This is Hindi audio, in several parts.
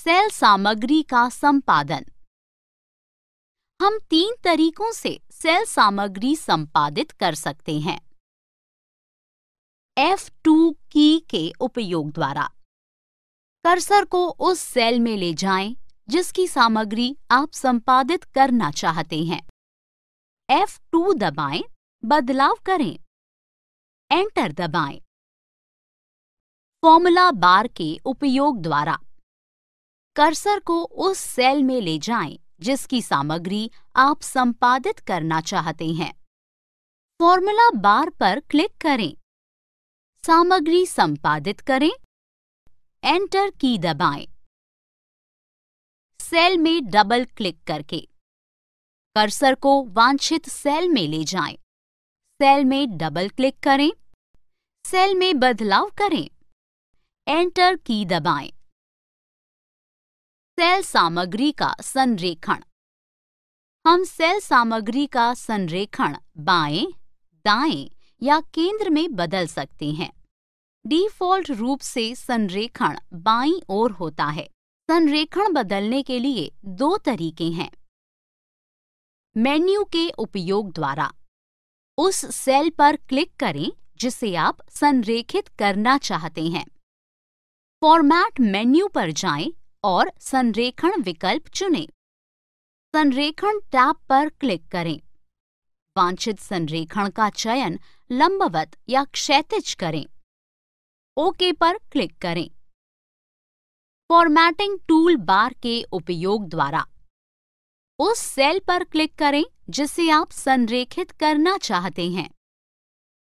सेल सामग्री का संपादन हम तीन तरीकों से सेल सामग्री संपादित कर सकते हैं F2 की के उपयोग द्वारा कर्सर को उस सेल में ले जाएं जिसकी सामग्री आप संपादित करना चाहते हैं F2 दबाएं, बदलाव करें एंटर दबाएं। फॉर्मूला बार के उपयोग द्वारा कर्सर को उस सेल में ले जाएं जिसकी सामग्री आप संपादित करना चाहते हैं फॉर्मूला बार पर क्लिक करें सामग्री संपादित करें एंटर की दबाएं सेल में डबल क्लिक करके कर्सर को वांछित सेल में ले जाएं सेल में डबल क्लिक करें सेल में बदलाव करें एंटर की दबाएं सेल सामग्री का संरेखण हम सेल सामग्री का संरेखण बाएं, दाएं या केंद्र में बदल सकते हैं डिफ़ॉल्ट रूप से संरेखण बाईं ओर होता है संरेखण बदलने के लिए दो तरीके हैं मेन्यू के उपयोग द्वारा उस सेल पर क्लिक करें जिसे आप संरेखित करना चाहते हैं फॉर्मेट मेन्यू पर जाएं और संरेखण विकल्प चुनें संरेखण टैब पर क्लिक करें वांछित संरेखण का चयन लंबवत या क्षैतिज करें ओके पर क्लिक करें फॉर्मेटिंग टूल बार के उपयोग द्वारा उस सेल पर क्लिक करें जिसे आप संरेखित करना चाहते हैं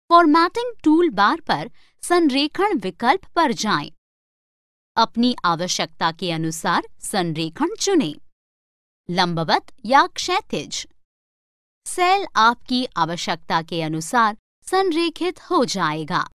फॉर्मेटिंग टूल बार पर संरेखण विकल्प पर जाएं। अपनी आवश्यकता के अनुसार संरेखण चुनें लंबवत या क्षैतिज सेल आपकी आवश्यकता के अनुसार संरेखित हो जाएगा